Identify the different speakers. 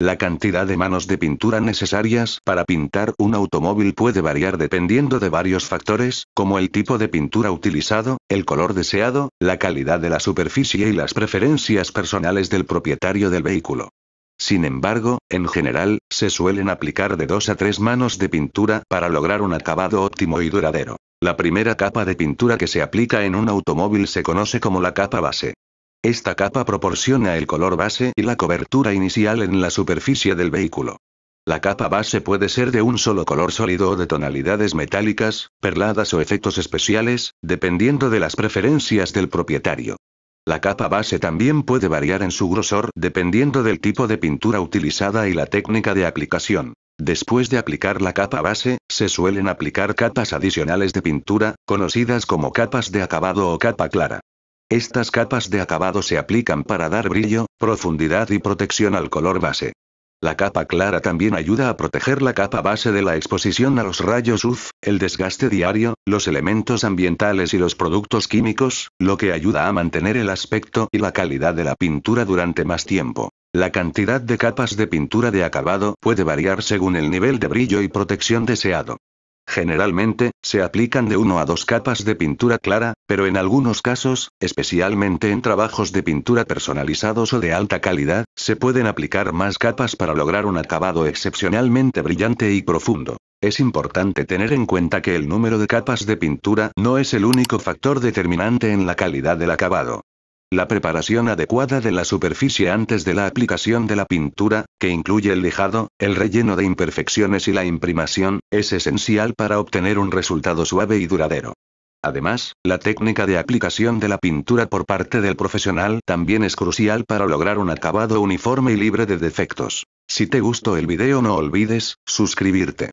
Speaker 1: La cantidad de manos de pintura necesarias para pintar un automóvil puede variar dependiendo de varios factores, como el tipo de pintura utilizado, el color deseado, la calidad de la superficie y las preferencias personales del propietario del vehículo. Sin embargo, en general, se suelen aplicar de dos a tres manos de pintura para lograr un acabado óptimo y duradero. La primera capa de pintura que se aplica en un automóvil se conoce como la capa base. Esta capa proporciona el color base y la cobertura inicial en la superficie del vehículo. La capa base puede ser de un solo color sólido o de tonalidades metálicas, perladas o efectos especiales, dependiendo de las preferencias del propietario. La capa base también puede variar en su grosor dependiendo del tipo de pintura utilizada y la técnica de aplicación. Después de aplicar la capa base, se suelen aplicar capas adicionales de pintura, conocidas como capas de acabado o capa clara. Estas capas de acabado se aplican para dar brillo, profundidad y protección al color base. La capa clara también ayuda a proteger la capa base de la exposición a los rayos UV, el desgaste diario, los elementos ambientales y los productos químicos, lo que ayuda a mantener el aspecto y la calidad de la pintura durante más tiempo. La cantidad de capas de pintura de acabado puede variar según el nivel de brillo y protección deseado. Generalmente, se aplican de uno a dos capas de pintura clara, pero en algunos casos, especialmente en trabajos de pintura personalizados o de alta calidad, se pueden aplicar más capas para lograr un acabado excepcionalmente brillante y profundo. Es importante tener en cuenta que el número de capas de pintura no es el único factor determinante en la calidad del acabado. La preparación adecuada de la superficie antes de la aplicación de la pintura, que incluye el lijado, el relleno de imperfecciones y la imprimación, es esencial para obtener un resultado suave y duradero. Además, la técnica de aplicación de la pintura por parte del profesional también es crucial para lograr un acabado uniforme y libre de defectos. Si te gustó el video no olvides, suscribirte.